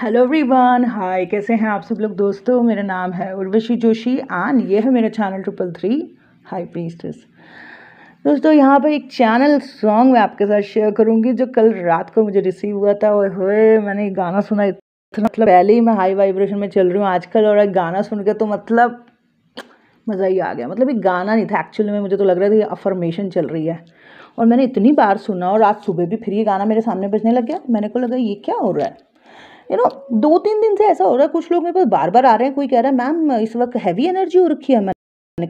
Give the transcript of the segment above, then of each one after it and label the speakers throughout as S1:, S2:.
S1: hello everyone hi कैसे हैं आप सब लोग दोस्तों मेरा नाम है उर्वशी जोशी आन ये है मेरा channel triple three high prince दोस्तों यहाँ पर एक चैनल सॉन्ग मैं आपके साथ शेयर करूँगी जो कल रात को मुझे रिसीव हुआ था और होए मैंने गाना सुना इतना मतलब पहले ही मैं हाई वाइब्रेशन में चल रही हूँ आजकल और एक गाना सुन के तो मतलब मज़ा ही आ गया मतलब एक गाना नहीं था एक्चुअली में मुझे तो लग रहा था अफर्मेशन चल रही है और मैंने इतनी बार सुना और आज सुबह भी फिर ये गाना मेरे सामने बजने लग गया मैंने को लगा ये क्या हो रहा है यू नो दो तीन दिन से ऐसा हो रहा है कुछ लोग मेरे पास बार बार आ रहे हैं कोई कह रहा है मैम इस वक्त हैवी एनर्जी हो रखी है मैंने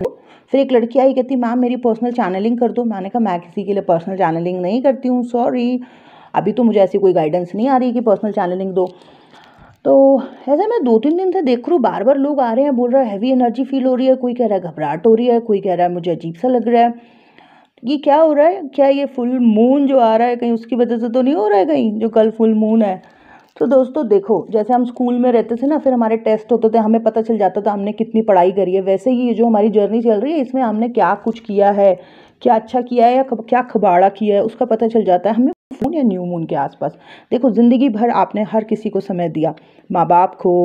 S1: फिर एक लड़की आई कहती मैम मेरी पर्सनल चैनलिंग कर दो मैंने कहा मैं किसी के लिए पर्सनल चैनलिंग नहीं करती हूँ सॉरी अभी तो मुझे ऐसी कोई गाइडेंस नहीं आ रही कि पर्सनल चैनलिंग दो तो ऐसे मैं दो तीन दिन से देख रहा हूँ बार बार लोग आ रहे हैं बोल रहा है हैवी एनर्जी फील हो रही है कोई कह रहा है घबराहट हो रही है कोई कह रहा है मुझे अजीब सा लग रहा है ये क्या हो रहा है क्या ये फुल मून जो आ रहा है कहीं उसकी वजह से तो नहीं हो रहा है कहीं जो कल फुल मून है तो दोस्तों देखो जैसे हम स्कूल में रहते थे ना फिर हमारे टेस्ट होते थे हमें पता चल जाता था हमने कितनी पढ़ाई करी है वैसे ही ये जो हमारी जर्नी चल रही है इसमें हमने क्या कुछ किया है क्या अच्छा किया है या क्या खबाड़ा किया है उसका पता चल जाता है हमें फून या न्यू मून के आसपास देखो ज़िंदगी भर आपने हर किसी को समय दिया माँ बाप को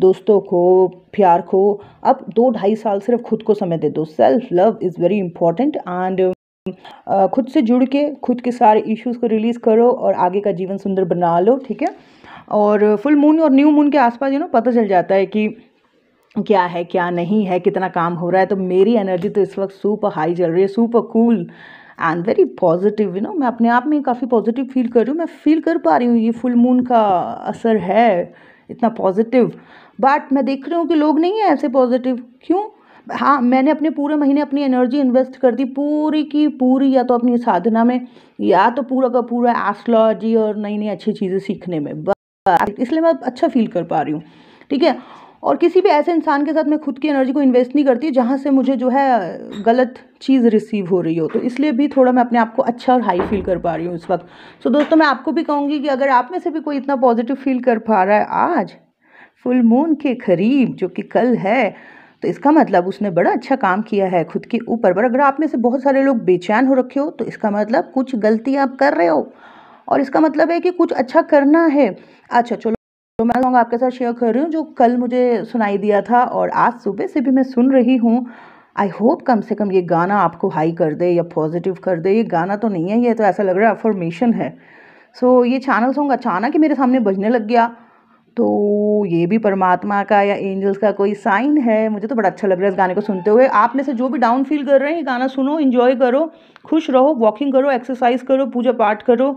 S1: दोस्तों को प्यार को अब दो ढाई साल सिर्फ खुद को समय दे दो self love is very important and खुद से जुड़ के खुद के सारे इश्यूज को रिलीज़ करो और आगे का जीवन सुंदर बना लो ठीक है और फुल मून और न्यू मून के आसपास यू नो पता चल जाता है कि क्या है क्या नहीं है कितना काम हो रहा है तो मेरी एनर्जी तो इस वक्त सुपर हाई चल रही है super cool and very positive you know मैं अपने आप में काफ़ी पॉजिटिव फील कर रही हूँ मैं फील कर पा रही हूँ ये फुल मून का असर है इतना पॉजिटिव बट मैं देख रही हूँ कि लोग नहीं हैं ऐसे पॉजिटिव क्यों हाँ मैंने अपने पूरे महीने अपनी एनर्जी इन्वेस्ट कर दी पूरी की पूरी या तो अपनी साधना में या तो पूरा का पूरा एस्ट्रोलॉजी और नई नई अच्छी चीज़ें सीखने में इसलिए मैं अच्छा फील कर पा रही हूँ ठीक है और किसी भी ऐसे इंसान के साथ मैं खुद की एनर्जी को इन्वेस्ट नहीं करती जहाँ से मुझे जो है गलत चीज़ रिसीव हो रही हो तो इसलिए भी थोड़ा मैं अपने आप को अच्छा और हाई फील कर पा रही हूँ इस वक्त सो so, दोस्तों मैं आपको भी कहूँगी कि अगर आप में से भी कोई इतना पॉजिटिव फील कर पा रहा है आज फुल मून के करीब जो कि कल है तो इसका मतलब उसने बड़ा अच्छा काम किया है खुद के ऊपर पर अगर आप में से बहुत सारे लोग बेचैन हो रखे हो तो इसका मतलब कुछ गलती आप कर रहे हो और इसका मतलब है कि कुछ अच्छा करना है अच्छा चलो तो मैं सॉन्ग आपके साथ शेयर कर रही हूँ जो कल मुझे सुनाई दिया था और आज सुबह से भी मैं सुन रही हूँ आई होप कम से कम ये गाना आपको हाई कर दे या पॉजिटिव कर दे ये गाना तो नहीं है ये तो ऐसा लग रहा है अफॉर्मेशन है सो so, ये चैनल सॉन्ग अचानक ही मेरे सामने बजने लग गया तो ये भी परमात्मा का या एंजल्स का कोई साइन है मुझे तो बड़ा अच्छा लग रहा है इस गाने को सुनते हुए आप में से जो भी डाउन फील कर रहे हैं ये गाना सुनो इन्जॉय करो खुश रहो वॉकिंग करो एक्सरसाइज करो पूजा पाठ करो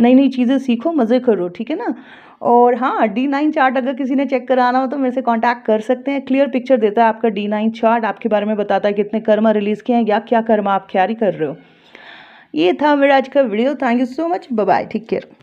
S1: नई नई चीज़ें सीखो मज़े करो ठीक है ना और हाँ डी नाइन चार्ट अगर किसी ने चेक कराना हो तो मेरे से कांटेक्ट कर सकते हैं क्लियर पिक्चर देता है आपका डी नाइन चार्ट आपके बारे में बताता है कितने कर्मा रिलीज़ किए हैं या क्या कर्मा आप क्यारी कर रहे हो ये था मेरा आज का video thank you so much bye ठीक केयर